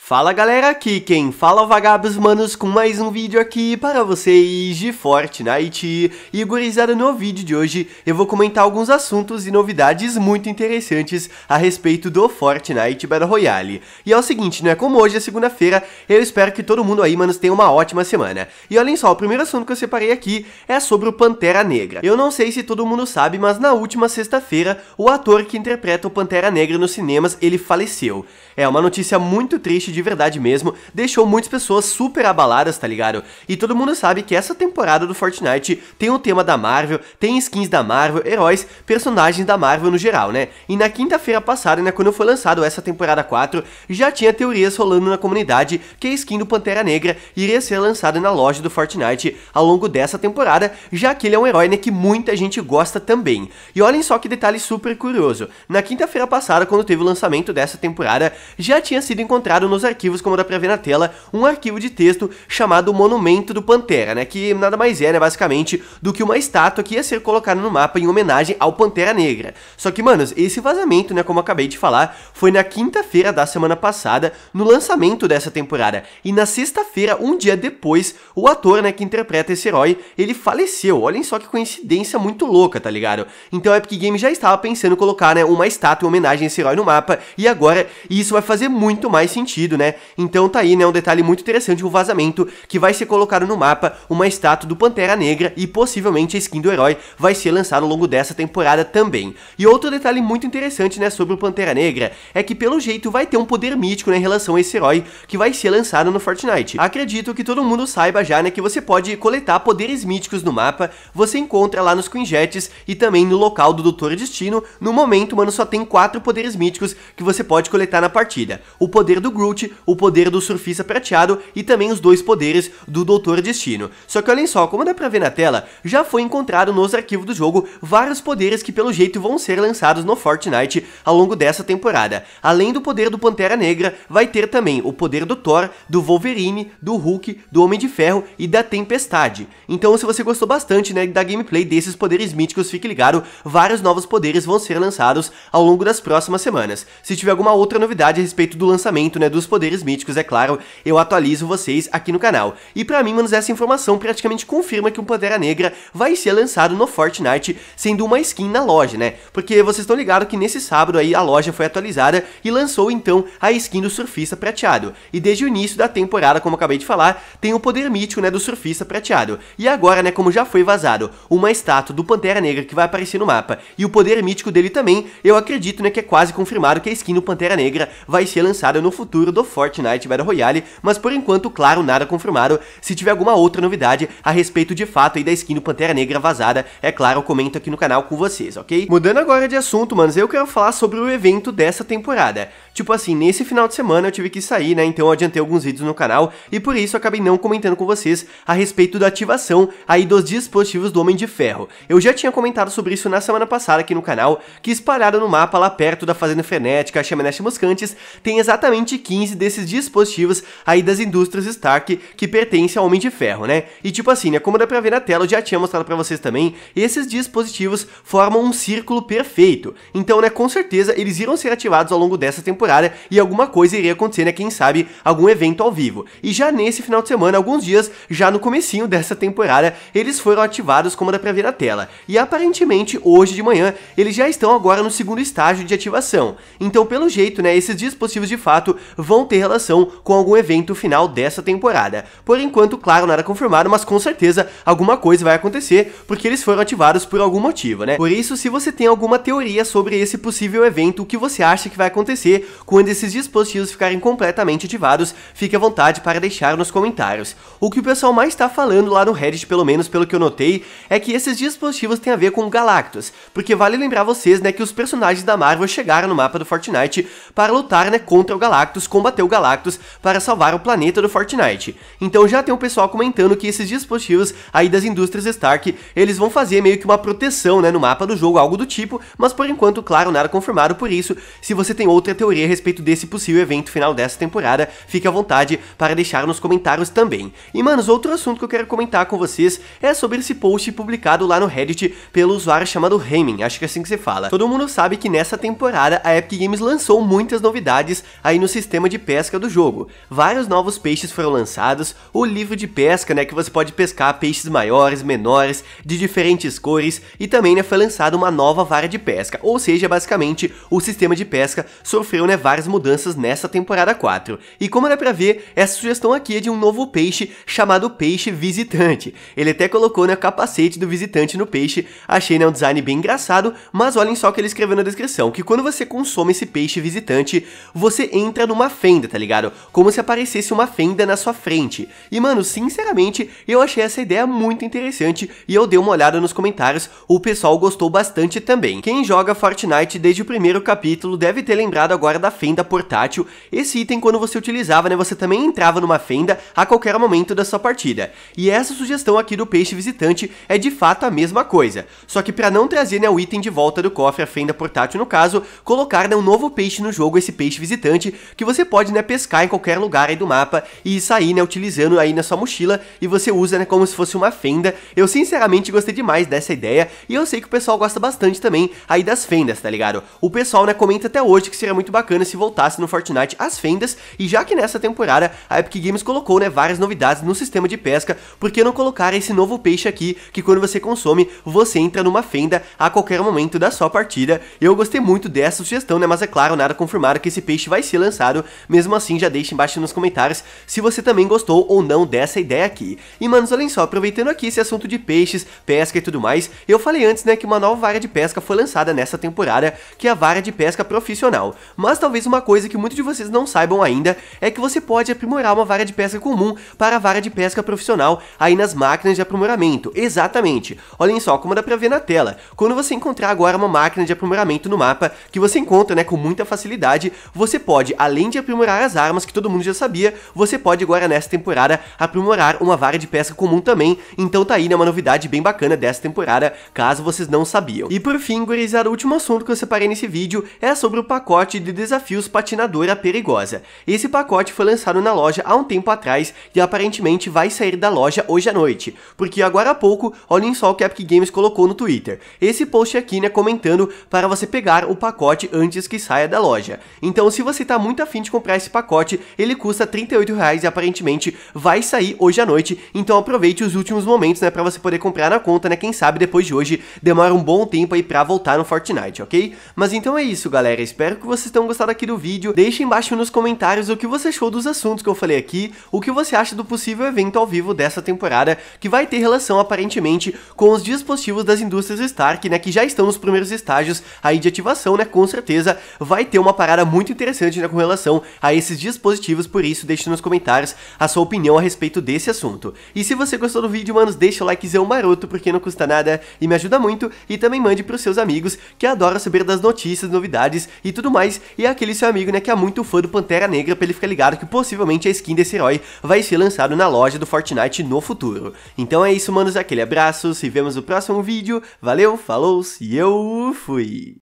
Fala galera, aqui quem fala é Vagabos Manos com mais um vídeo aqui para vocês de Fortnite E gurizada, no vídeo de hoje eu vou comentar alguns assuntos e novidades muito interessantes a respeito do Fortnite Battle Royale E é o seguinte, não é como hoje é segunda-feira, eu espero que todo mundo aí, manos, tenha uma ótima semana E olhem só, o primeiro assunto que eu separei aqui é sobre o Pantera Negra Eu não sei se todo mundo sabe, mas na última sexta-feira o ator que interpreta o Pantera Negra nos cinemas, ele faleceu É uma notícia muito triste triste de verdade mesmo, deixou muitas pessoas super abaladas, tá ligado? E todo mundo sabe que essa temporada do Fortnite tem o tema da Marvel, tem skins da Marvel, heróis, personagens da Marvel no geral, né? E na quinta-feira passada, né, quando foi lançado essa temporada 4, já tinha teorias rolando na comunidade que a skin do Pantera Negra iria ser lançada na loja do Fortnite ao longo dessa temporada, já que ele é um herói né, que muita gente gosta também. E olhem só que detalhe super curioso, na quinta-feira passada, quando teve o lançamento dessa temporada, já tinha sido encontrado no nos arquivos, como dá pra ver na tela, um arquivo de texto chamado Monumento do Pantera, né? Que nada mais é, né, basicamente, do que uma estátua que ia ser colocada no mapa em homenagem ao Pantera Negra. Só que, manos, esse vazamento, né, como eu acabei de falar, foi na quinta-feira da semana passada, no lançamento dessa temporada. E na sexta-feira, um dia depois, o ator, né, que interpreta esse herói, ele faleceu. Olhem só que coincidência muito louca, tá ligado? Então a Epic Games já estava pensando em colocar, né, uma estátua em homenagem a esse herói no mapa, e agora isso vai fazer muito mais sentido né? Então tá aí, né, um detalhe muito interessante, o um vazamento que vai ser colocado no mapa uma estátua do Pantera Negra e possivelmente a skin do herói vai ser lançada ao longo dessa temporada também. E outro detalhe muito interessante, né, sobre o Pantera Negra é que pelo jeito vai ter um poder mítico né, em relação a esse herói que vai ser lançado no Fortnite. Acredito que todo mundo saiba já, né, que você pode coletar poderes míticos no mapa, você encontra lá nos Quinjetes e também no local do Doutor Destino. No momento, mano, só tem quatro poderes míticos que você pode coletar na partida. O poder do Groot o poder do surfista prateado e também os dois poderes do Doutor Destino. Só que olhem só, como dá pra ver na tela, já foi encontrado nos arquivos do jogo vários poderes que pelo jeito vão ser lançados no Fortnite ao longo dessa temporada. Além do poder do Pantera Negra, vai ter também o poder do Thor, do Wolverine, do Hulk, do Homem de Ferro e da Tempestade. Então se você gostou bastante né, da gameplay desses poderes míticos, fique ligado, vários novos poderes vão ser lançados ao longo das próximas semanas. Se tiver alguma outra novidade a respeito do lançamento né, dos os poderes míticos, é claro, eu atualizo vocês aqui no canal. E pra mim, manos, essa informação praticamente confirma que o Pantera Negra vai ser lançado no Fortnite, sendo uma skin na loja, né? Porque vocês estão ligados que nesse sábado aí a loja foi atualizada e lançou então a skin do surfista prateado. E desde o início da temporada, como acabei de falar, tem o poder mítico, né, do surfista prateado. E agora, né, como já foi vazado, uma estátua do Pantera Negra que vai aparecer no mapa e o poder mítico dele também, eu acredito, né, que é quase confirmado que a skin do Pantera Negra vai ser lançada no futuro do Fortnite Battle Royale, mas por enquanto, claro, nada confirmado. Se tiver alguma outra novidade a respeito de fato aí da skin do Pantera Negra vazada, é claro, eu comento aqui no canal com vocês, ok? Mudando agora de assunto, manos, eu quero falar sobre o evento dessa temporada. Tipo assim, nesse final de semana eu tive que sair, né, então eu adiantei alguns vídeos no canal e por isso acabei não comentando com vocês a respeito da ativação aí dos dispositivos do Homem de Ferro. Eu já tinha comentado sobre isso na semana passada aqui no canal, que espalhado no mapa lá perto da Fazenda Frenética, Chamaneste Muscantes, tem exatamente 15 15 desses dispositivos aí das indústrias Stark que pertencem ao Homem de Ferro, né? E tipo assim, né, como dá pra ver na tela, eu já tinha mostrado pra vocês também, esses dispositivos formam um círculo perfeito. Então, né, com certeza eles irão ser ativados ao longo dessa temporada e alguma coisa iria acontecer, né, quem sabe, algum evento ao vivo. E já nesse final de semana, alguns dias, já no comecinho dessa temporada, eles foram ativados como dá pra ver na tela. E aparentemente, hoje de manhã, eles já estão agora no segundo estágio de ativação. Então, pelo jeito, né, esses dispositivos de fato vão vão ter relação com algum evento final dessa temporada. Por enquanto, claro, nada confirmado, mas com certeza alguma coisa vai acontecer, porque eles foram ativados por algum motivo, né? Por isso, se você tem alguma teoria sobre esse possível evento, o que você acha que vai acontecer quando esses dispositivos ficarem completamente ativados, fique à vontade para deixar nos comentários. O que o pessoal mais está falando lá no Reddit, pelo menos pelo que eu notei, é que esses dispositivos têm a ver com Galactus, porque vale lembrar vocês, né, que os personagens da Marvel chegaram no mapa do Fortnite para lutar, né, contra o Galactus combateu Galactus para salvar o planeta do Fortnite. Então já tem o pessoal comentando que esses dispositivos aí das indústrias Stark, eles vão fazer meio que uma proteção né, no mapa do jogo, algo do tipo, mas por enquanto, claro, nada confirmado por isso. Se você tem outra teoria a respeito desse possível evento final dessa temporada, fique à vontade para deixar nos comentários também. E manos, outro assunto que eu quero comentar com vocês é sobre esse post publicado lá no Reddit pelo usuário chamado Heyman, acho que é assim que se fala. Todo mundo sabe que nessa temporada a Epic Games lançou muitas novidades aí no sistema sistema de pesca do jogo. Vários novos peixes foram lançados, o livro de pesca, né, que você pode pescar peixes maiores, menores, de diferentes cores, e também, né, foi lançada uma nova vara de pesca, ou seja, basicamente, o sistema de pesca sofreu, né, várias mudanças nessa temporada 4. E como dá pra ver, essa sugestão aqui é de um novo peixe chamado peixe visitante. Ele até colocou, né, o capacete do visitante no peixe, achei, né, um design bem engraçado, mas olhem só o que ele escreveu na descrição, que quando você consome esse peixe visitante, você entra numa fenda, tá ligado? Como se aparecesse uma fenda na sua frente. E, mano, sinceramente, eu achei essa ideia muito interessante e eu dei uma olhada nos comentários, o pessoal gostou bastante também. Quem joga Fortnite desde o primeiro capítulo deve ter lembrado agora da fenda portátil. Esse item, quando você utilizava, né, você também entrava numa fenda a qualquer momento da sua partida. E essa sugestão aqui do peixe visitante é de fato a mesma coisa. Só que para não trazer né, o item de volta do cofre, a fenda portátil no caso, colocar né, um novo peixe no jogo, esse peixe visitante, que você você pode, né, pescar em qualquer lugar aí do mapa e sair, né, utilizando aí na sua mochila e você usa, né, como se fosse uma fenda. Eu sinceramente gostei demais dessa ideia e eu sei que o pessoal gosta bastante também aí das fendas, tá ligado? O pessoal, né, comenta até hoje que seria muito bacana se voltasse no Fortnite as fendas e já que nessa temporada a Epic Games colocou, né, várias novidades no sistema de pesca, por que não colocar esse novo peixe aqui que quando você consome, você entra numa fenda a qualquer momento da sua partida. Eu gostei muito dessa sugestão, né, mas é claro, nada confirmado que esse peixe vai ser lançado mesmo assim, já deixe embaixo nos comentários se você também gostou ou não dessa ideia aqui. E manos, olhem só, aproveitando aqui esse assunto de peixes, pesca e tudo mais, eu falei antes né, que uma nova vara de pesca foi lançada nessa temporada, que é a vara de pesca profissional. Mas talvez uma coisa que muitos de vocês não saibam ainda é que você pode aprimorar uma vara de pesca comum para a vara de pesca profissional aí nas máquinas de aprimoramento. Exatamente. Olhem só como dá pra ver na tela. Quando você encontrar agora uma máquina de aprimoramento no mapa, que você encontra né, com muita facilidade, você pode, além de aprimorar as armas, que todo mundo já sabia, você pode agora nessa temporada aprimorar uma vara de pesca comum também, então tá aí, né, uma novidade bem bacana dessa temporada, caso vocês não sabiam. E por fim, gurizada, o último assunto que eu separei nesse vídeo é sobre o pacote de desafios patinadora perigosa. Esse pacote foi lançado na loja há um tempo atrás e aparentemente vai sair da loja hoje à noite, porque agora há pouco, olhem só o que a Epic Games colocou no Twitter. Esse post aqui, né, comentando para você pegar o pacote antes que saia da loja. Então, se você tá muito afim de comprar esse pacote, ele custa 38 reais e aparentemente vai sair hoje à noite, então aproveite os últimos momentos, né, pra você poder comprar na conta, né, quem sabe depois de hoje demora um bom tempo aí pra voltar no Fortnite, ok? Mas então é isso, galera, espero que vocês tenham gostado aqui do vídeo, deixe embaixo nos comentários o que você achou dos assuntos que eu falei aqui, o que você acha do possível evento ao vivo dessa temporada, que vai ter relação aparentemente com os dispositivos das indústrias Stark, né, que já estão nos primeiros estágios aí de ativação, né, com certeza vai ter uma parada muito interessante, né, com relação a esses dispositivos, por isso deixe nos comentários a sua opinião a respeito desse assunto. E se você gostou do vídeo, manos, deixa o likezão maroto, porque não custa nada e me ajuda muito, e também mande pros seus amigos que adoram saber das notícias, novidades e tudo mais, e aquele seu amigo, né, que é muito fã do Pantera Negra, pra ele ficar ligado que possivelmente a skin desse herói vai ser lançado na loja do Fortnite no futuro. Então é isso, manos, aquele abraço, se vemos no próximo vídeo, valeu, falou e eu fui!